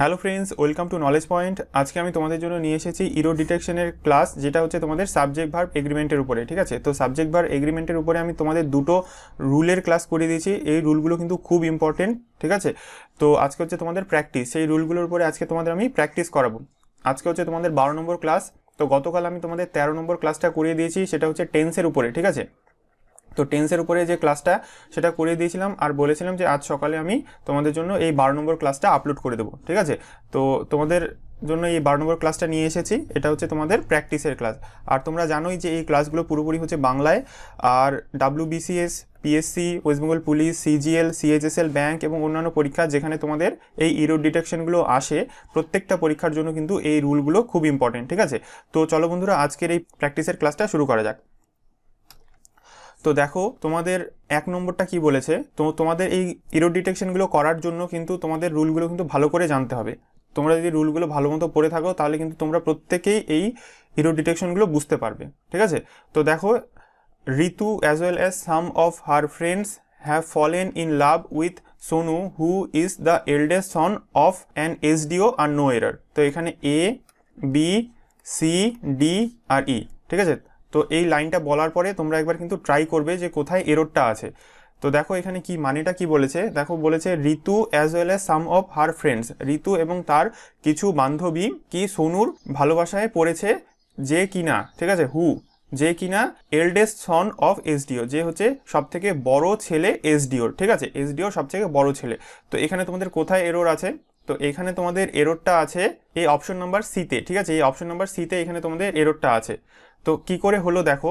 Hello friends welcome to knowledge point আজকে আমি তোমাদের জন্য নিয়ে এসেছি ইরো ডিটেকশনের ক্লাস যেটা হচ্ছে তোমাদের সাবজেক্ট ভার্ব এগ্রিমেন্টের উপরে ঠিক আছে তো সাবজেক্ট ভার্ব এগ্রিমেন্টের উপরে আমি তোমাদের দুটো রুলের ক্লাস করে দিয়েছি এই রুলগুলো কিন্তু খুব ইম্পর্টেন্ট ঠিক আছে তো আজকে হচ্ছে তোমাদের প্র্যাকটিস সেই রুলগুলোর উপরে আজকে তোমাদের আমি প্র্যাকটিস করাবো আজকে হচ্ছে তোমাদের বারো নম্বর ক্লাস তো গতকাল আমি তোমাদের তেরো নম্বর ক্লাসটা করিয়ে দিয়েছি সেটা হচ্ছে টেন্সের উপরে ঠিক আছে তো টেন্সের উপরে যে ক্লাসটা সেটা করে দিয়েছিলাম আর বলেছিলাম যে আজ সকালে আমি তোমাদের জন্য এই বারো নম্বর ক্লাসটা আপলোড করে দেবো ঠিক আছে তো তোমাদের জন্য এই বারো নম্বর ক্লাসটা নিয়ে এসেছি এটা হচ্ছে তোমাদের প্র্যাকটিসের ক্লাস আর তোমরা জানোই যে এই ক্লাসগুলো পুরোপুরি হচ্ছে বাংলায় আর WBCS PSC West Bengal police CGL CHSL bank এবং অন্যান্য পরীক্ষা যেখানে তোমাদের এই ইরোড ডিটেকশনগুলো আসে প্রত্যেকটা পরীক্ষার জন্য কিন্তু এই রুলগুলো খুব ইম্পর্টেন্ট ঠিক আছে তো চলো বন্ধুরা আজকের এই প্র্যাকটিসের ক্লাসটা শুরু করা যাক তো দেখো তোমাদের এক নম্বরটা কি বলেছে তো তোমাদের এই ইরো ডিটেকশনগুলো করার জন্য কিন্তু তোমাদের রুলগুলো কিন্তু ভালো করে জানতে হবে তোমরা যদি রুলগুলো ভালো মতো পড়ে থাকো তাহলে কিন্তু তোমরা প্রত্যেকেই এই ইরো ডিটেকশনগুলো বুঝতে পারবে ঠিক আছে তো দেখো Ritu as well as some of her friends have fallen in love with Sonu who is the eldest son of an SDO আর নো এরার তো এখানে এ বি সি ডি আর ই e। ঠিক আছে তো এই লাইনটা বলার পরে তোমরা একবার কিন্তু ট্রাই করবে যে কোথায় এরোডটা আছে তো দেখো এখানে কি মানেটা কি বলেছে দেখো বলেছে Ritu as well as some of her friends Ritu এবং তার কিছু বান্ধবী কি সোনুর ভালোবাসায় পড়েছে যে কিনা ঠিক আছে হু যে কিনা এল্ডেস্ট সন অফ এসডিও যে হচ্ছে সবথেকে বড় ছেলে এসডিওর ঠিক আছে এসডিও সবথেকে বড় ছেলে তো এখানে তোমাদের কোথায় এরোর আছে তো এখানে তোমাদের এরোরটা আছে এই অপশন নাম্বার সিতে ঠিক আছে এই অপশন নাম্বার সিতে এখানে তোমাদের এরোরটা আছে তো কি করে হলো দেখো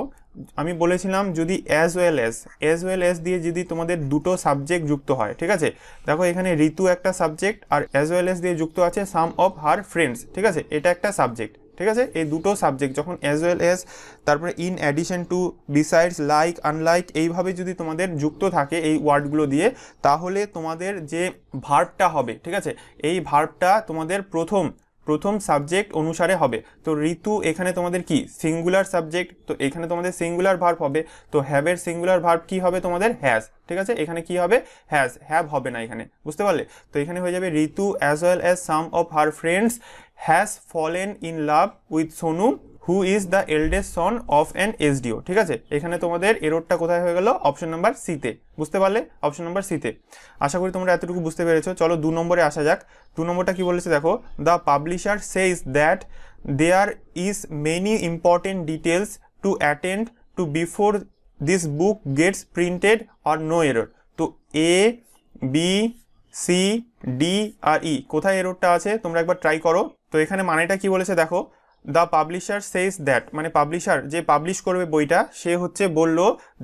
আমি বলেছিলাম যদি as well as as well as দিয়ে যদি তোমাদের দুটো সাবজেক্ট যুক্ত হয় ঠিক আছে দেখো এখানে ঋতু একটা সাবজেক্ট আর অ্যাজ ওয়েল এস দিয়ে যুক্ত আছে সাম অফ হার ফ্রেন্ডস ঠিক আছে এটা একটা সাবজেক্ট ঠিক আছে এই দুটো সাবজেক্ট যখন অ্যাজ ওয়েল এস তারপরে in addition to besides like unlike এইভাবে যদি তোমাদের যুক্ত থাকে এই ওয়ার্ডগুলো দিয়ে তাহলে তোমাদের যে ভার্বটা হবে ঠিক আছে এই ভার্বটা তোমাদের প্রথম প্রথম সাবজেক্ট অনুসারে হবে তো ঋতু এখানে তোমাদের কি সিঙ্গুলার সাবজেক্ট তো এখানে তোমাদের সিঙ্গুলার ভার্ভ হবে তো হ্যাভের সিঙ্গুলার ভার্ভ কি হবে তোমাদের হ্যাজ ঠিক আছে এখানে কি হবে হ্যাজ হ্যাভ হবে না এখানে বুঝতে পারলে তো এখানে হয়ে যাবে Ritu as well as some of her friends has fallen in love with Sonu who is the eldest son of an SDO ঠিক আছে এখানে তোমাদের এরোডটা কোথায় হয়ে গেল অপশন নাম্বার সিতে বুঝতে পারলে অপশন নাম্বার সিতে আশা করি তোমরা এতটুকু বুঝতে পেরেছো চলো দু নম্বরে আসা যাক দু নম্বরটা কি বলেছে দেখো the publisher says that there is many important details to attend to before this book gets printed আর নো এরোড তো এ বি সি ডি আর ই কোথায় এরোডটা আছে তোমরা একবার ট্রাই করো তো এখানে মানেটা কি বলেছে দেখো দ্য পাবলিশার সেস দ্যাট মানে পাবলিশার যে পাবলিশ করবে বইটা সে হচ্ছে বলল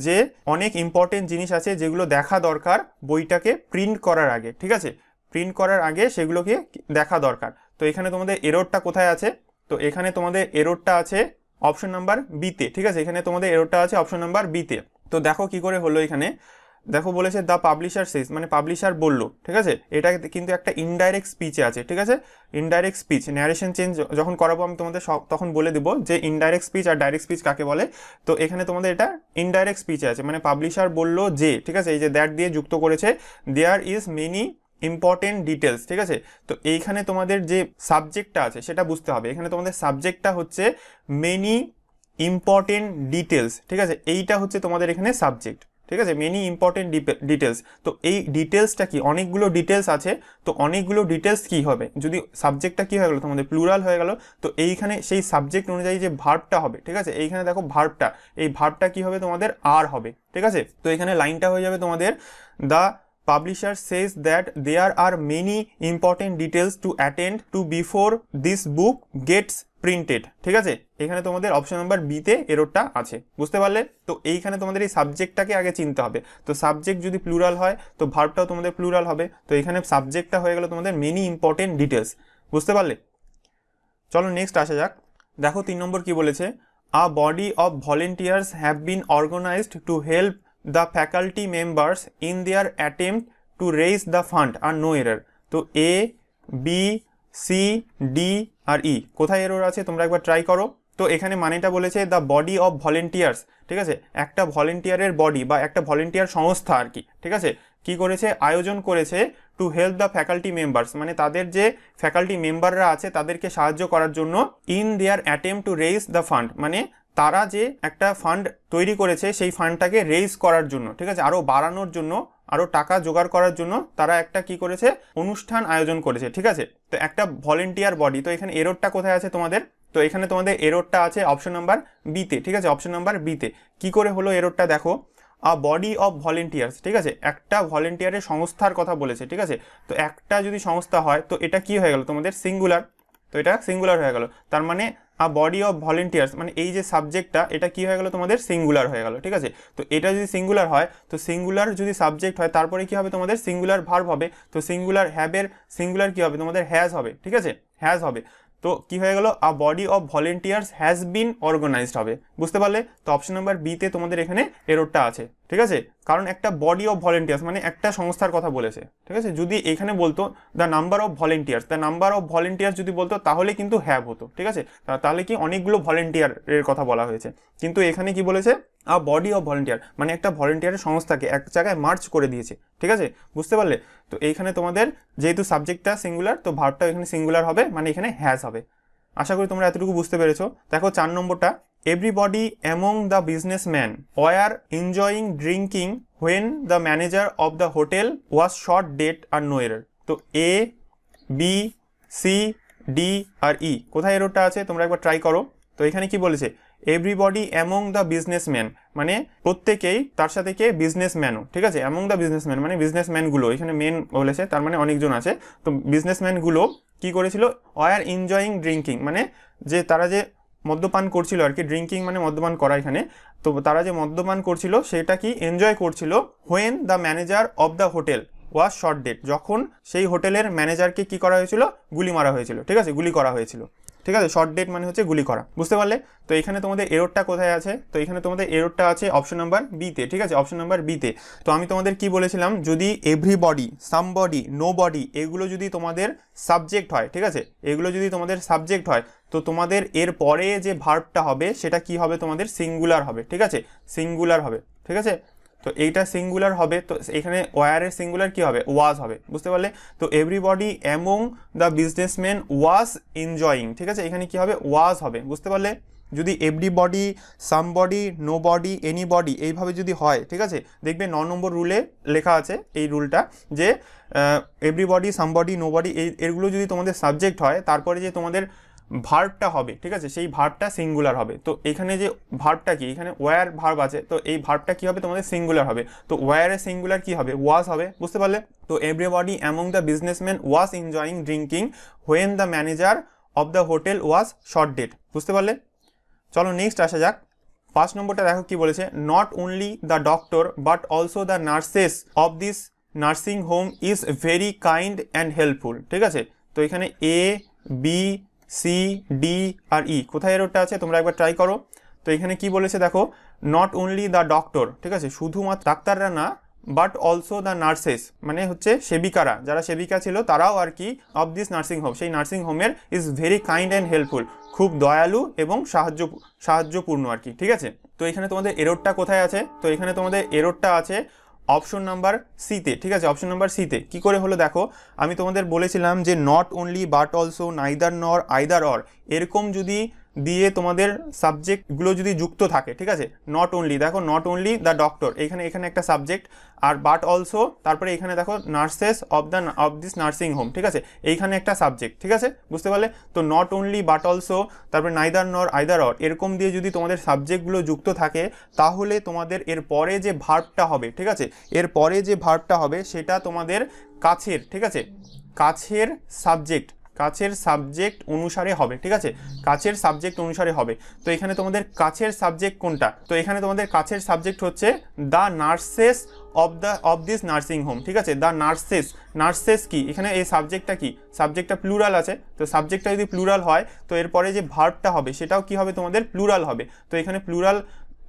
যে অনেক ইম্পর্টেন্ট জিনিস আছে যেগুলো দেখা দরকার বইটাকে প্রিন্ট করার আগে ঠিক আছে প্রিন্ট করার আগে সেগুলোকে দেখা দরকার তো এখানে তোমাদের এরোডটা কোথায় আছে তো এখানে তোমাদের এরোডটা আছে অপশন নাম্বার বিতে ঠিক আছে এখানে তোমাদের এরোডটা আছে অপশন নাম্বার বিতে তো দেখো কি করে হলো এখানে দেখো বলেছে দ্য পাবলিশার সেজ মানে পাবলিশার বললো ঠিক আছে এটা কিন্তু একটা ইনডাইরেক্ট স্পিচে আছে ঠিক আছে ইনডাইরেক্ট স্পিচ ন্যারেশন চেঞ্জ যখন করাবো আমি তোমাদের তখন বলে দেবো যে ইনডাইরেক্ট স্পিচ আর ডাইরেক্ট স্পিচ কাকে বলে তো এখানে তোমাদের এটা ইনডাইরেক্ট স্পিচে আছে মানে পাবলিশার বললো যে ঠিক আছে এই যে দ্যাট দিয়ে যুক্ত করেছে there is many important details ঠিক আছে তো এইখানে তোমাদের যে সাবজেক্টটা আছে সেটা বুঝতে হবে এখানে তোমাদের সাবজেক্টটা হচ্ছে মেনি ইম্পর্টেন্ট ডিটেলস ঠিক আছে এইটা হচ্ছে তোমাদের এখানে সাবজেক্ট ঠিক আছে মেনি ইম্পর্টেন্ট ডিটেলস তো এই ডিটেলসটা কি অনেকগুলো ডিটেলস আছে তো অনেকগুলো ডিটেলস কি হবে যদি সাবজেক্টটা কি হয়ে গেলো তোমাদের প্লুরাল হয়ে গেল তো এইখানে সেই সাবজেক্ট অনুযায়ী যে ভার্বটা হবে ঠিক আছে এইখানে দেখো ভার্বটা এই ভার্বটা কি হবে তোমাদের আর হবে ঠিক আছে তো এখানে লাইনটা হয়ে যাবে তোমাদের the publisher says that there are many important details to attend to before this book gets printed ঠিক আছে এখানে তোমাদের অপশন নাম্বার বিতে এরোরটা আছে বুঝতে পারলে তো এইখানে তোমাদের এই সাবজেক্টটাকে আগে চিনতে হবে তো সাবজেক্ট যদি প্লুরাল হয় তো ভার্বটাও তোমাদের প্লুরাল হবে তো এখানে সাবজেক্টটা হয়ে গেল তোমাদের মেনি ইম্পর্টেন্ট ডিটেলস বুঝতে পারলে চলো নেক্সট আসা যাক দেখো তিন নম্বর কি বলেছে a body of volunteers have been organized to help the faculty members in their attempt to raise the fund আর নো এরার তো এ বি সি ডি আর ই কোথায় এরোর আছে তোমরা একবার ট্রাই করো তো এখানে মানেটা বলেছে দ্য বডি অফ ভলেন্টিয়ার্স ঠিক আছে একটা ভলেন্টিয়ারের বডি বা একটা ভলেন্টিয়ার সংস্থা আর কি ঠিক আছে কি করেছে আয়োজন করেছে to help the faculty members মানে তাদের যে ফ্যাকাল্টি মেম্বাররা আছে তাদেরকে সাহায্য করার জন্য in their attempt to raise the fund মানে তারা যে একটা ফান্ড তৈরি করেছে সেই ফান্ডটাকে রেইজ করার জন্য ঠিক আছে আরও বাড়ানোর জন্য আরও টাকা জোগাড় করার জন্য তারা একটা কি করেছে অনুষ্ঠান আয়োজন করেছে ঠিক আছে তো একটা ভলেন্টিয়ার বডি তো এখানে এরোডটা কোথায় আছে তোমাদের তো এখানে তোমাদের এরোডটা আছে অপশন নাম্বার বিতে ঠিক আছে অপশন নাম্বার বিতে কি করে হলো এরোডটা দেখো আ বডি অফ ভলেন্টিয়ার্স ঠিক আছে একটা ভলেন্টিয়ারের সংস্থার কথা বলেছে ঠিক আছে তো একটা যদি সংস্থা হয় তো এটা কি হয়ে গেল তোমাদের সিঙ্গুলার তো এটা সিঙ্গুলার হয়ে গেল তার মানে আ বডি অফ ভলেন্টিয়ার্স মানে এই যে সাবজেক্টটা এটা কি হয়ে গেল তোমাদের সিঙ্গুলার হয়ে গেল ঠিক আছে তো এটা যদি সিঙ্গুলার হয় তো সিঙ্গুলার যদি সাবজেক্ট হয় তারপরে কি হবে তোমাদের সিঙ্গুলার ভার্ব হবে তো সিঙ্গুলার হ্যাবের সিঙ্গুলার কি হবে তোমাদের হ্যাজ হবে ঠিক আছে হ্যাজ হবে তো কি হয়ে গেল a body of volunteers has been organized হবে বুঝতে পারলে তো অপশন নাম্বার বিতে তোমাদের এখানে এরোডটা আছে ঠিক আছে কারণ একটা বডি অফ ভলেন্টিয়ার্স মানে একটা সংস্থার কথা বলেছে ঠিক আছে যদি এখানে বলতো the number of volunteers the number of volunteers যদি বলতো তাহলে কিন্তু হ্যাভ হতো ঠিক আছে তাহলে কি অনেকগুলো ভলেন্টিয়ারের কথা বলা হয়েছে কিন্তু এখানে কি বলেছে আ বডি অফ ভলেন্টিয়ার মানে একটা ভলেন্টিয়ারের সংস্থাকে এক জায়গায় মার্চ করে দিয়েছে ঠিক আছে বুঝতে পারলে তো এইখানে তোমাদের যেহেতু সাবজেক্টটা সিঙ্গুলার তো ভার্বটা এখানে সিঙ্গুলার হবে মানে এখানে হ্যাজ হবে আশা করি তোমরা এতটুকু বুঝতে পেরেছো দেখো চার নম্বরটা everybody among the businessman were enjoying drinking when the manager of the hotel was short date আর নো এর তো এ বি সি ডি আর ই কোথায় এরোডটা আছে তোমরা একবার ট্রাই করো তো এখানে কি বলেছে এভরিবডি অ্যামং দ্য বিজনেসম্যান মানে প্রত্যেকেই তার সাথে কে বিজনেসম্যানও ঠিক আছে অ্যামং দ্য বিজনেসম্যান মানে বিজনেসম্যানগুলো এখানে মেন বলেছে তার মানে অনেকজন আছে তো বিজনেসম্যানগুলো কি করেছিল ওয়ার এনজয়িং ড্রিঙ্কিং মানে যে তারা যে মদ্যপান করছিল আর কি ড্রিঙ্কিং মানে মদ্যপান করা এখানে তো তারা যে মদ্যপান করছিল সেটা কি এনজয় করছিল when the manager of the hotel was short date যখন সেই হোটেলের ম্যানেজারকে কি করা হয়েছিল গুলি মারা হয়েছিল ঠিক আছে গুলি করা হয়েছিল ঠিক আছে শর্ট ডেট মানে হচ্ছে গুলি করা বুঝতে পারলে তো এখানে তোমাদের এরোডটা কোথায় আছে তো এখানে তোমাদের এরোডটা আছে অপশন নাম্বার বিতে ঠিক আছে অপশন নাম্বার বিতে তো আমি তোমাদের কি বলেছিলাম যদি everybody somebody nobody এগুলো যদি তোমাদের সাবজেক্ট হয় ঠিক আছে এগুলো যদি তোমাদের সাবজেক্ট হয় তো তোমাদের এর পরে যে ভার্বটা হবে সেটা কি হবে তোমাদের সিঙ্গুলার হবে ঠিক আছে সিঙ্গুলার হবে ঠিক আছে তো এইটা সিঙ্গুলার হবে তো এখানে ওয়ারের সিঙ্গুলার কি হবে ওয়াজ হবে বুঝতে পারলে তো everybody among the businessman was enjoying ঠিক আছে এখানে কি হবে ওয়াজ হবে বুঝতে পারলে যদি everybody somebody nobody anybody এইভাবে যদি হয় ঠিক আছে দেখবে ন নম্বর রুলে লেখা আছে এই রুলটা যে এভরিবডি সামবডি নো বডি এই এগুলো যদি তোমাদের সাবজেক্ট হয় তারপরে যে তোমাদের ভার্বটা হবে ঠিক আছে সেই ভার্বটা সিঙ্গুলার হবে তো এখানে যে ভার্বটা কি এখানে ওয়ার ভার্ব আছে তো এই ভার্বটা কি হবে তোমাদের সিঙ্গুলার হবে তো ওয়ারের সিঙ্গুলার কি হবে ওয়াজ হবে বুঝতে পারলে তো everybody among the businessman was enjoying drinking when the manager of the hotel was short date বুঝতে পারলে চলো নেক্সট আসা যাক পাঁচ নম্বরটা দেখো কি বলেছে not only the doctor but also the nurses of this nursing home is very kind and helpful ঠিক আছে তো এখানে এ বি সি ডি আর ই e। কোথায় এরোরটা আছে তোমরা একবার ট্রাই করো তো এখানে কি বলেছে দেখো নট অনলি দ্য ডক্টর ঠিক আছে শুধুমাত্র ডাক্তাররা না বাট অলসো দ্য নার্সেস মানে হচ্ছে সেবিকারা যারা সেবিকা ছিল তারাও আর কি অব দিস নার্সিং হোম সেই নার্সিং হোমের is very kind and helpful খুব দয়ালু এবং সাহায্য সাহায্যপূর্ণ আর কি ঠিক আছে তো এখানে তোমাদের এরোডটা কোথায় আছে তো এখানে তোমাদের এরোডটা আছে অপশন নাম্বার সিতে ঠিক আছে অপশন নাম্বার সিতে কি করে হলো দেখো আমি তোমাদের বলেছিলাম যে not only but also neither nor either or এরকম যদি দিয়ে তোমাদের সাবজেক্টগুলো যদি যুক্ত থাকে ঠিক আছে নট অনলি দেখো নট অনলি দ্য ডক্টর এখানে এখানে একটা সাবজেক্ট আর বাট অলসো তারপরে এখানে দেখো nurses of the of this nursing home ঠিক আছে এইখানে একটা সাবজেক্ট ঠিক আছে বুঝতে পারলে তো নট অনলি বাট অলসো তারপরে নাইদার নর আইদার অর এরকম দিয়ে যদি তোমাদের সাবজেক্টগুলো যুক্ত থাকে তাহলে তোমাদের এর পরে যে ভার্বটা হবে ঠিক আছে এর পরে যে ভার্বটা হবে সেটা তোমাদের কাছের ঠিক আছে কাছের সাবজেক্ট কাছের সাবজেক্ট অনুসারে হবে ঠিক আছে কাছের সাবজেক্ট অনুসারে হবে তো এখানে তোমাদের কাছের সাবজেক্ট কোনটা তো এখানে তোমাদের কাছের সাবজেক্ট হচ্ছে the nurses of the of this nursing home ঠিক আছে দ্য নার্সেস নার্সেস কি এখানে এই সাবজেক্টটা কি সাবজেক্টটা প্লুরাল আছে তো সাবজেক্টটা যদি প্লুরাল হয় তো এরপরে যে ভার্বটা হবে সেটাও কি হবে তোমাদের প্লুরাল হবে তো এখানে প্লুরাল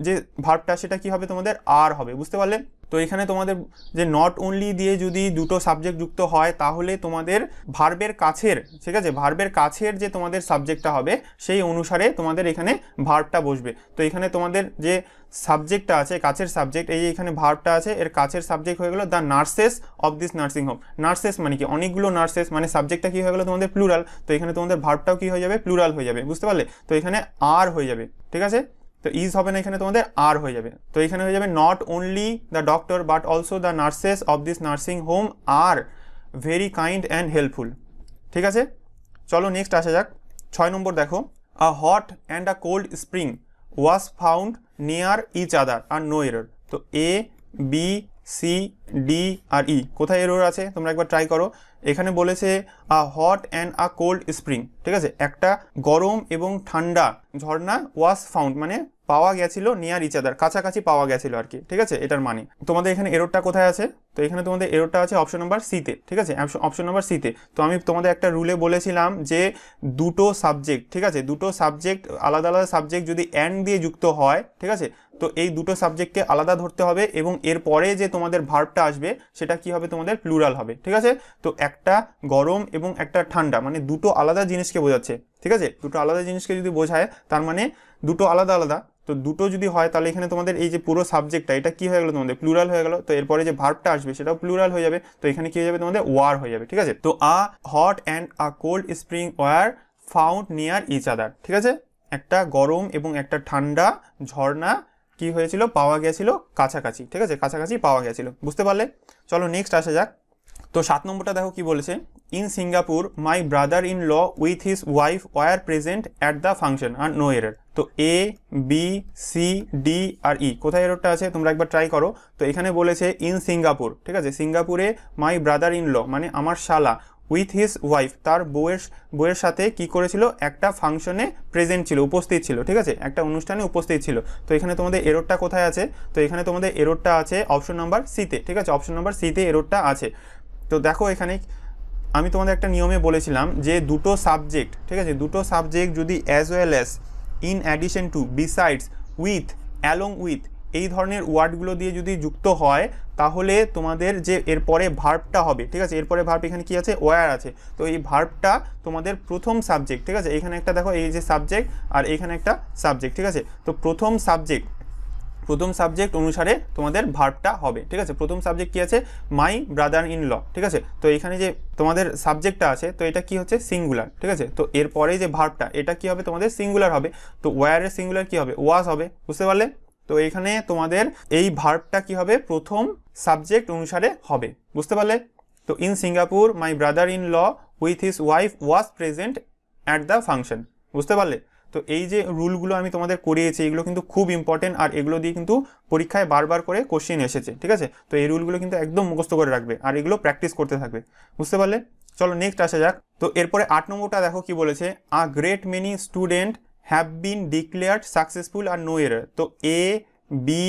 যে ভার্বটা সেটা কি হবে তোমাদের আর হবে বুঝতে পারলে তো এখানে তোমাদের যে নট অনলি দিয়ে যদি দুটো সাবজেক্ট যুক্ত হয় তাহলে তোমাদের ভার্বের কাছের ঠিক আছে ভার্বের কাছের যে তোমাদের সাবজেক্টটা হবে সেই অনুসারে তোমাদের এখানে ভার্বটা বসবে তো এখানে তোমাদের যে সাবজেক্টটা আছে কাছের সাবজেক্ট এই এখানে ভার্বটা আছে এর কাছের সাবজেক্ট হয়ে গেলো the nurses of this nursing home nurses মানে কি অনেকগুলো নার্সেস মানে সাবজেক্টটা কী হয়ে গেলো তোমাদের প্লুরাল তো এখানে তোমাদের ভার্বটাও কী হয়ে যাবে প্লুরাল হয়ে যাবে বুঝতে পারলে তো এখানে আর হয়ে যাবে ঠিক আছে তো ইজ হবে না এখানে তোমাদের আর হয়ে যাবে তো এখানে হয়ে যাবে not only the doctor but also the nurses of this nursing home are very kind and helpful ঠিক আছে চলো নেক্সট আসা যাক ছয় নম্বর দেখো a hot and a cold spring was found near each other আর নো এরর তো এ বি সি ডি আর ই কোথায় এরর আছে তোমরা একবার ট্রাই করো এখানে বলেছে a hot and a cold spring ঠিক আছে একটা গরম এবং ঠান্ডা ঝর্ণা ওয়াস ফাউন্ড মানে পাওয়া গেছিল নিয়ার ইচ আদার কাছাকাছি পাওয়া গেছিল আর কি ঠিক আছে এটার মানে তোমাদের এখানে এরোরটা কোথায় আছে তো এখানে তোমাদের এরোরটা আছে অপশন নাম্বার সিতে ঠিক আছে অপশন নাম্বার সিতে তো আমি তোমাদের একটা রুলে বলেছিলাম যে দুটো সাবজেক্ট ঠিক আছে দুটো সাবজেক্ট আলাদা আলাদা সাবজেক্ট যদি অ্যান্ড দিয়ে যুক্ত হয় ঠিক আছে তো এই দুটো সাবজেক্টকে আলাদা ধরতে হবে এবং এর পরে যে তোমাদের ভার্বটা আসবে সেটা কি হবে তোমাদের প্লুরাল হবে ঠিক আছে তো একটা গরম এবং একটা ঠান্ডা মানে দুটো আলাদা জিনিসকে বোঝাচ্ছে ঠিক আছে দুটো আলাদা জিনিসকে যদি বোঝায় তার মানে দুটো আলাদা আলাদা তো দুটো যদি হয় তাহলে এখানে তোমাদের এই যে পুরো সাবজেক্টটা এটা কি হয়ে গেলো তোমাদের প্লুরাল হয়ে গেলো তো এরপরে যে ভার্বটা আসবে সেটাও প্লুরাল হয়ে যাবে তো এখানে কি হয়ে যাবে তোমাদের ওয়ার হয়ে যাবে ঠিক আছে তো a hot and a cold spring were found near each other ঠিক আছে একটা গরম এবং একটা ঠান্ডা ঝর্ণা কি হয়েছিল পাওয়া গিয়েছিল কাছাকাছি ঠিক আছে কাছাকাছি পাওয়া গিয়েছিল বুঝতে পারলে চলো নেক্সট আসা যাক তো সাত নম্বরটা দেখো কি বলেছে in Singapore my brother in law with his wife were present at the function আর নো এর তো এ বি সি ডি আর ই কোথায় এরোডটা আছে তোমরা একবার ট্রাই করো তো এখানে বলেছে ইন সিঙ্গাপুর ঠিক আছে সিঙ্গাপুরে মাই ব্রাদার ইন ল মানে আমার শালা উইথ হিজ ওয়াইফ তার বউয়ের বউয়ের সাথে কি করেছিল একটা ফাংশনে প্রেজেন্ট ছিল উপস্থিত ছিল ঠিক আছে একটা অনুষ্ঠানে উপস্থিত ছিল তো এখানে তোমাদের এরোডটা কোথায় আছে তো এখানে তোমাদের এরোডটা আছে অপশন নাম্বার সিতে ঠিক আছে অপশন নাম্বার সিতে এরোডটা আছে তো দেখো এখানে আমি তোমাদের একটা নিয়মে বলেছিলাম যে দুটো সাবজেক্ট ঠিক আছে দুটো সাবজেক্ট যদি as well as in addition to besides with along with এই ধরনের ওয়ার্ডগুলো দিয়ে যদি যুক্ত হয় তাহলে তোমাদের যে এরপরে ভার্বটা হবে ঠিক আছে এরপরে ভার্ব এখানে কি আছে ওয়ার আছে তো এই ভার্বটা তোমাদের প্রথম সাবজেক্ট ঠিক আছে এখানে একটা দেখো এই যে সাবজেক্ট আর এখানে একটা সাবজেক্ট ঠিক আছে তো প্রথম সাবজেক্ট প্রথম সাবজেক্ট অনুসারে তোমাদের ভার্বটা হবে ঠিক আছে প্রথম সাবজেক্ট কি আছে মাই ব্রাদার ইন ল ঠিক আছে তো এখানে যে তোমাদের সাবজেক্টটা আছে তো এটা কি হচ্ছে সিঙ্গুলার ঠিক আছে তো এরপরে যে ভার্বটা এটা কি হবে তোমাদের সিঙ্গুলার হবে তো ওয়ারের সিঙ্গুলার কি হবে ওয়াস হবে বুঝতে পারলে তো এখানে তোমাদের এই ভার্বটা কি হবে প্রথম সাবজেক্ট অনুসারে হবে বুঝতে পারলে তো in Singapore my brother in law with his wife was present at the function বুঝতে পারলে তো এই যে রুলগুলো আমি তোমাদের করিয়েছি এগুলো কিন্তু খুব ইম্পর্টেন্ট আর এগুলো দিয়ে কিন্তু পরীক্ষায় বারবার করে কোশ্চেন এসেছে ঠিক আছে তো এই রুলগুলো কিন্তু একদম মুখস্থ করে রাখবে আর এগুলো প্র্যাকটিস করতে থাকবে বুঝতে পারলে চলো নেক্সট আসা যাক তো এরপরে আট নম্বরটা দেখো কি বলেছে a great many student have been declared successful আর নো এরার তো এ বি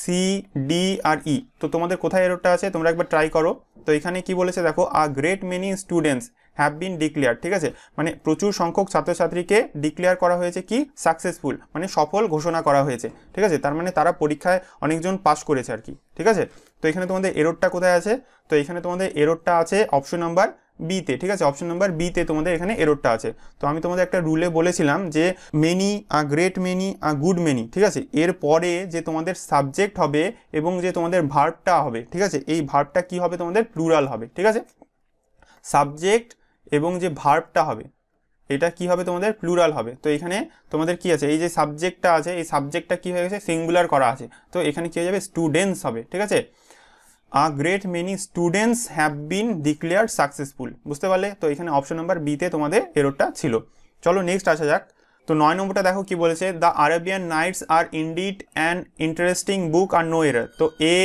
সি ডি আর ই তো তোমাদের কোথায় এরোরটা আছে তোমরা একবার ট্রাই করো তো এখানে কি বলেছে দেখো a great many students have been declare ঠিক আছে মানে প্রচুর সংখ্যক ছাত্রছাত্রীকে ডিক্লেয়ার করা হয়েছে কি সাকসেসফুল মানে সফল ঘোষণা করা হয়েছে ঠিক আছে তার মানে তারা পরীক্ষায় অনেকজন পাশ করেছে আর কি ঠিক আছে তো এখানে তোমাদের এরোরটা কোথায় আছে তো এখানে তোমাদের এরোরটা আছে অপশন নাম্বার বিতে ঠিক আছে অপশন নাম্বার বিতে তোমাদের এখানে এরোরটা আছে তো আমি তোমাদের একটা রুলে বলেছিলাম যে many a great many a good many ঠিক আছে এর পরে যে তোমাদের সাবজেক্ট হবে এবং যে তোমাদের ভার্বটা হবে ঠিক আছে এই ভার্বটা কি হবে তোমাদের প্লুরাল হবে ঠিক আছে সাবজেক্ট এবং যে ভার্বটা হবে এটা কি হবে তোমাদের প্লুরাল হবে তো এখানে তোমাদের কি আছে এই যে সাবজেক্টটা আছে এই সাবজেক্টটা কি হয়ে গেছে সিঙ্গুলার করা আছে তো এখানে কি হয়ে যাবে স্টুডেন্টস হবে ঠিক আছে a great many students have been declare successful বুঝতে পারলে তো এখানে অপশন নাম্বার বিতে তোমাদের এরোরটা ছিল চলো নেক্সট আসা যাক তো নয় নম্বরটা দেখো কি বলেছে the Arabian Nights are indeed and interesting book আর নো এরার তো এ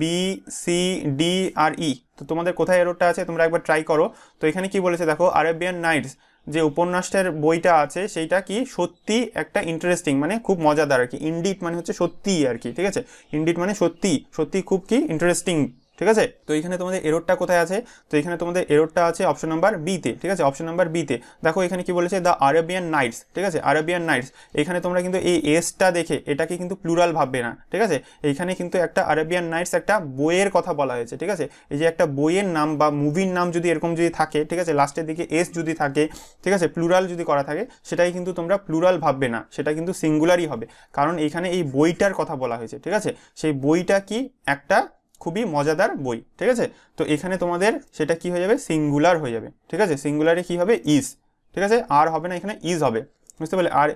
বি সি ডি আর ই তো তোমাদের কোথায় এরোরটা আছে তোমরা একবার ট্রাই করো তো এখানে কি বলেছে দেখো আরবিয়ান নাইটস যে উপন্যাসটার বইটা আছে সেইটা কি সত্যি একটা ইন্টারেস্টিং মানে খুব মজাদার আর কি ইন্ডিট মানে হচ্ছে সত্যিই আর কি ঠিক আছে ইন্ডিট মানে সত্যি সত্যি খুব কি ইন্টারেস্টিং ঠিক আছে তো এখানে তোমাদের এরোডটা কোথায় আছে তো এখানে তোমাদের এরোডটা আছে অপশন নাম্বার বিতে ঠিক আছে অপশন নাম্বার বিতে দেখো এখানে কি বলেছে দ্য আরবিয়ান নাইটস ঠিক আছে আরবিয়ান নাইটস এখানে তোমরা কিন্তু এই এসটা দেখে এটাকে কিন্তু প্লুরাল ভাববে না ঠিক আছে এইখানে কিন্তু একটা আরবিয়ান নাইটস একটা বইয়ের কথা বলা হয়েছে ঠিক আছে এই যে একটা বইয়ের নাম বা মুভির নাম যদি এরকম যদি থাকে ঠিক আছে লাস্টের দিকে এস যদি থাকে ঠিক আছে প্লুরাল যদি করা থাকে সেটাই কিন্তু তোমরা প্লুরাল ভাববে না সেটা কিন্তু সিঙ্গুলারই হবে কারণ এখানে এই বইটার কথা বলা হয়েছে ঠিক আছে সেই বইটা কি একটা খুবই মজাদার বই ঠিক আছে তো এখানে তোমাদের সেটা কি হয়ে যাবে সিঙ্গুলার হয়ে যাবে ঠিক আছে সিঙ্গুলারে কি হবে ইজ ঠিক আছে আর হবে না এখানে ইজ হবে বুঝতে পারলে আর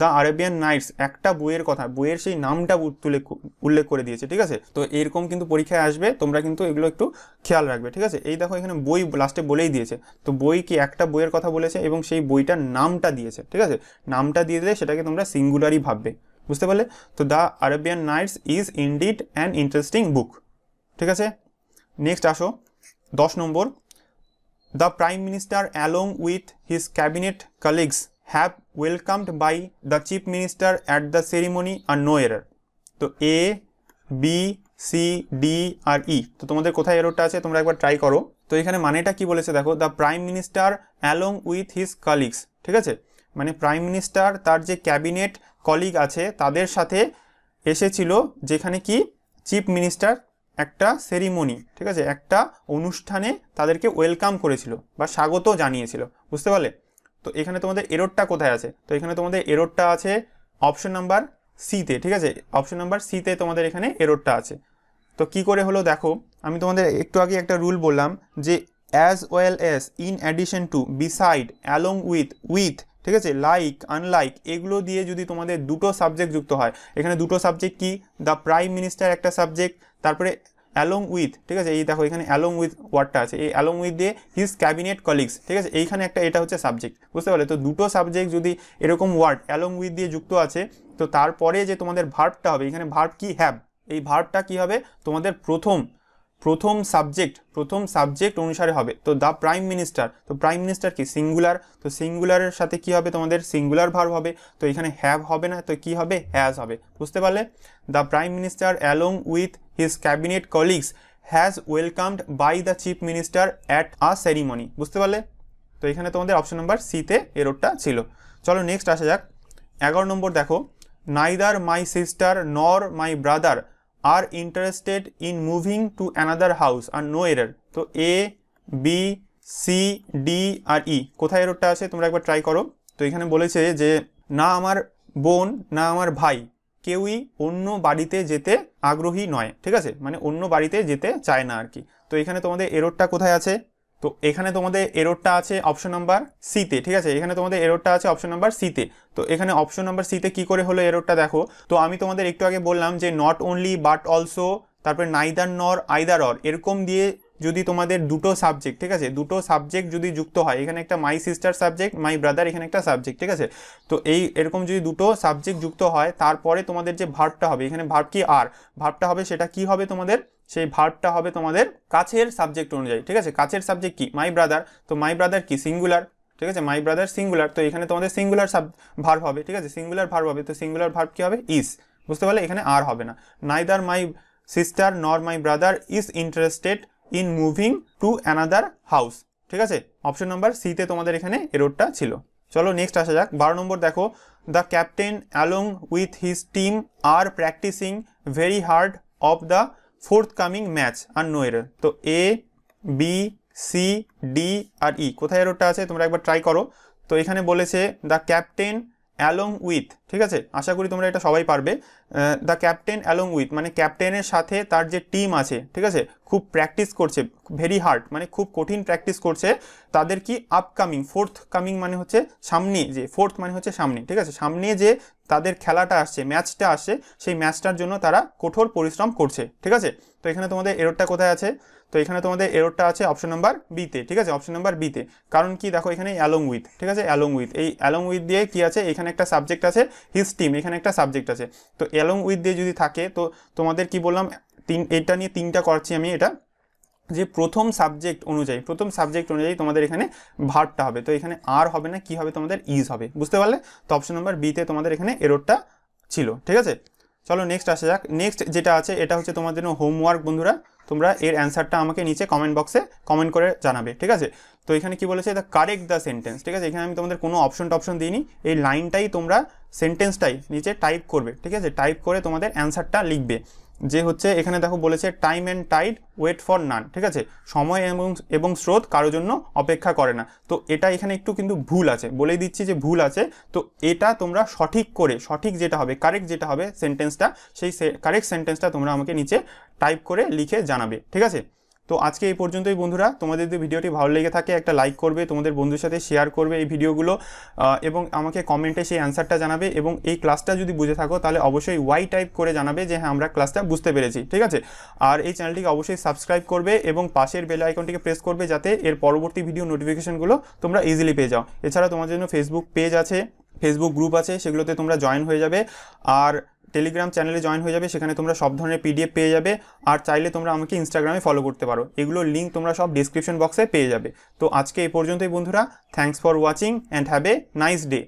দ্য আরেবিয়ান নাইটস একটা বইয়ের কথা বইয়ের সেই নামটা তুলে উল্লেখ করে দিয়েছে ঠিক আছে তো এরকম কিন্তু পরীক্ষায় আসবে তোমরা কিন্তু এগুলো একটু খেয়াল রাখবে ঠিক আছে এই দেখো এখানে বই লাস্টে বলেই দিয়েছে তো বই কি একটা বইয়ের কথা বলেছে এবং সেই বইটার নামটা দিয়েছে ঠিক আছে নামটা দিয়ে দিলে সেটাকে তোমরা সিঙ্গুলারই ভাববে বুঝতে পারলে তো the Arabian Nights is indeed an interesting book ঠিক আছে নেক্সট আসো দশ নম্বর the prime minister along with his cabinet colleagues have welcomed by the chief minister at the ceremony আর নো এরার তো এ বি সি ডি আর E তো তোমাদের কোথায় এরোটা আছে তোমরা একবার ট্রাই করো তো এখানে মানেটা কি বলেছে দেখো the prime minister along with his colleagues ঠিক আছে মানে প্রাইম মিনিস্টার তার যে ক্যাবিনেট কলিগ আছে তাদের সাথে এসেছিল যেখানে কি চিফ মিনিস্টার একটা সেরিমনি ঠিক আছে একটা অনুষ্ঠানে তাদেরকে ওয়েলকাম করেছিল বা স্বাগত জানিয়েছিল বুঝতে পারলে তো এখানে তোমাদের এরোডটা কোথায় আছে তো এখানে তোমাদের এরোডটা আছে অপশন নাম্বার সিতে ঠিক আছে অপশন নাম্বার সিতে তোমাদের এখানে এরোডটা আছে তো কি করে হলো দেখো আমি তোমাদের একটু আগে একটা রুল বললাম যে as well as in addition to beside along with with ঠিক আছে লাইক আনলাইক এগুলো দিয়ে যদি তোমাদের দুটো সাবজেক্ট যুক্ত হয় এখানে দুটো সাবজেক্ট কি দ্য প্রাইম মিনিস্টার একটা সাবজেক্ট তারপরে অ্যালং উইথ ঠিক আছে এই দেখো এখানে অ্যালং উইথ ওয়ার্ডটা আছে এই অ্যালং উইথ দিয়ে হিজ ক্যাবিনেট কলিগস ঠিক আছে এইখানে একটা এটা হচ্ছে সাবজেক্ট বুঝতে পারলে তো দুটো সাবজেক্ট যদি এরকম ওয়ার্ড অ্যালং উইথ দিয়ে যুক্ত আছে তো তারপরে যে তোমাদের ভার্বটা হবে এখানে ভার্ব কি হ্যাব এই ভার্বটা কি হবে তোমাদের প্রথম প্রথম সাবজেক্ট প্রথম সাবজেক্ট অনুসারে হবে তো দ্য প্রাইম মিনিস্টার তো প্রাইম মিনিস্টার কি সিঙ্গুলার তো সিঙ্গুলারের সাথে কি হবে তোমাদের সিঙ্গুলার ভার হবে তো এখানে হ্যাভ হবে না তো কি হবে হ্যাজ হবে বুঝতে পারলে the prime minister along with his cabinet colleagues has welcomed by the chief minister at a ceremony বুঝতে পারলে তো এখানে তোমাদের অপশন নাম্বার সিতে এরোডটা ছিল চলো নেক্সট আসা যাক এগারো নম্বর দেখো neither my sister nor my brother are interested in moving to another house আর নো এরার তো এ বি সি ডি আর ই কোথায় এরোরটা আছে তোমরা একবার ট্রাই করো তো এখানে বলেছে যে না আমার বোন না আমার ভাই কেউই অন্য বাড়িতে যেতে আগ্রহী নয় ঠিক আছে মানে অন্য বাড়িতে যেতে চায় না আর কি তো এখানে তোমাদের এরোরটা কোথায় আছে তো এখানে তোমাদের এরোরটা আছে অপশন নাম্বার সিতে ঠিক আছে এখানে তোমাদের এরোরটা আছে অপশন নাম্বার সিতে তো এখানে অপশন নাম্বার সিতে কি করে হলো এরোরটা দেখো তো আমি তোমাদের একটু আগে বললাম যে নট অনলি বাট অলসো তারপরে নাইদার নর আইদার অর এরকম দিয়ে যদি তোমাদের দুটো সাবজেক্ট ঠিক আছে দুটো সাবজেক্ট যদি যুক্ত হয় এখানে একটা my sister subject my brother এখানে একটা সাবজেক্ট ঠিক আছে তো এই এরকম যদি দুটো সাবজেক্ট যুক্ত হয় তারপরে তোমাদের যে ভার্বটা হবে এখানে ভার্ব কি আর ভার্বটা হবে সেটা কি হবে তোমাদের সেই ভার্বটা হবে তোমাদের কাছের সাবজেক্ট অনুযায়ী ঠিক আছে কাছের সাবজেক্ট কি মাই ব্রাদার তো মাই ব্রাদার কি সিঙ্গুলার ঠিক আছে মাই ব্রাদার সিঙ্গুলার তো এখানে তোমাদের সিঙ্গুলার সাব ভার্ব হবে ঠিক আছে সিঙ্গুলার ভার্ব হবে তো সিঙ্গুলার ভার্ব কী হবে ইস বুঝতে পারলে এখানে আর হবে না neither my sister nor my brother is interested in moving to another house ঠিক আছে অপশন নাম্বার সিতে তোমাদের এখানে এরোডটা ছিল চলো নেক্সট আসা যাক বারো নম্বর দেখো the captain along with his team are practicing very hard of the fourth coming match আর নো এর তো এ বি সি ডি আর ই কোথায় এরোডটা আছে তোমরা একবার ট্রাই করো তো এখানে বলেছে দ্য ক্যাপ্টেন অ্যালং উইথ ঠিক আছে আশা করি তোমরা এটা সবাই পারবে দ্য ক্যাপ্টেন অ্যালং উইথ মানে ক্যাপ্টেনের সাথে তার যে টিম আছে ঠিক আছে খুব প্র্যাকটিস করছে ভেরি হার্ড মানে খুব কঠিন প্র্যাকটিস করছে তাদের কি আপকামিং ফোর্থ কামিং মানে হচ্ছে সামনে যে ফোর্থ মানে হচ্ছে সামনে ঠিক আছে সামনে যে তাদের খেলাটা আসছে ম্যাচটা আসছে সেই ম্যাচটার জন্য তারা কঠোর পরিশ্রম করছে ঠিক আছে তো এখানে তোমাদের এরোডটা কোথায় আছে তো এখানে তোমাদের এরোরটা আছে অপশন নাম্বার বিতে ঠিক আছে অপশন নাম্বার বিতে কারণ কি দেখো এখানে অ্যালং উইথ ঠিক আছে অ্যালং উইথ এই অ্যালং উইথ দিয়ে কি আছে এখানে একটা সাবজেক্ট আছে হিস টিম এখানে একটা সাবজেক্ট আছে তো অ্যালং উইথ দিয়ে যদি থাকে তো তোমাদের কি বললাম তিন এটা নিয়ে তিনটা করছি আমি এটা যে প্রথম সাবজেক্ট অনুযায়ী প্রথম সাবজেক্ট অনুযায়ী তোমাদের এখানে ভারটা হবে তো এখানে আর হবে না কি হবে তোমাদের ইজ হবে বুঝতে পারলে তো অপশন নাম্বার বিতে তোমাদের এখানে এরোরটা ছিল ঠিক আছে চলো নেক্সট আসা যাক নেক্সট যেটা আছে এটা হচ্ছে তোমাদের জন্য হোমওয়ার্ক বন্ধুরা তোমরা এর অ্যান্সারটা আমাকে নিচে কমেন্ট বক্সে কমেন্ট করে জানাবে ঠিক আছে তো এখানে কি বলেছে দ্য কারেক্ট দ্য সেন্টেন্স ঠিক আছে এখানে আমি তোমাদের কোনো অপশন টপশন দিইনি এই লাইনটাই তোমরা সেন্টেন্সটাই নিচে টাইপ করবে ঠিক আছে টাইপ করে তোমাদের অ্যান্সারটা লিখবে যে হচ্ছে এখানে দেখো বলেছে time and tide wait for none ঠিক আছে সময় এবং এবং স্রোত কারোর জন্য অপেক্ষা করে না তো এটা এখানে একটু কিন্তু ভুল আছে বলেই দিচ্ছি যে ভুল আছে তো এটা তোমরা সঠিক করে সঠিক যেটা হবে কারেক্ট যেটা হবে সেন্টেন্সটা সেই কারেক্ট সেন্টেন্সটা তোমরা আমাকে নিচে টাইপ করে লিখে জানাবে ঠিক আছে তো আজকে এই পর্যন্তই বন্ধুরা তোমাদের যদি ভিডিওটি ভালো লেগে থাকে একটা লাইক করবে তোমাদের বন্ধুর সাথে শেয়ার করবে এই ভিডিওগুলো এবং আমাকে কমেন্টে সেই অ্যান্সারটা জানাবে এবং এই ক্লাসটা যদি বুঝে থাকো তাহলে অবশ্যই ওয়াই টাইপ করে জানাবে যে হ্যাঁ আমরা ক্লাসটা বুঝতে পেরেছি ঠিক আছে আর এই চ্যানেলটিকে অবশ্যই সাবস্ক্রাইব করবে এবং পাশের বেল আইকনটিকে প্রেস করবে যাতে এর পরবর্তী ভিডিও নোটিফিকেশানগুলো তোমরা ইজিলি পেয়ে যাও এছাড়া তোমাদের জন্য ফেসবুক পেজ আছে ফেসবুক গ্রুপ আছে সেগুলোতে তোমরা জয়েন হয়ে যাবে আর টেলিগ্রাম চ্যানেলে জয়েন হয়ে যাবে সেখানে তোমরা সব ধরনের পিডিএফ পেয়ে যাবে আর চাইলে তোমরা আমাকে ইনস্টাগ্রামে ফলো করতে পারো এগুলোর লিঙ্ক তোমরা সব ডিসক্রিপশন বক্সে পেয়ে যাবে তো আজকে এই পর্যন্তই বন্ধুরা thanks for watching and have a nice day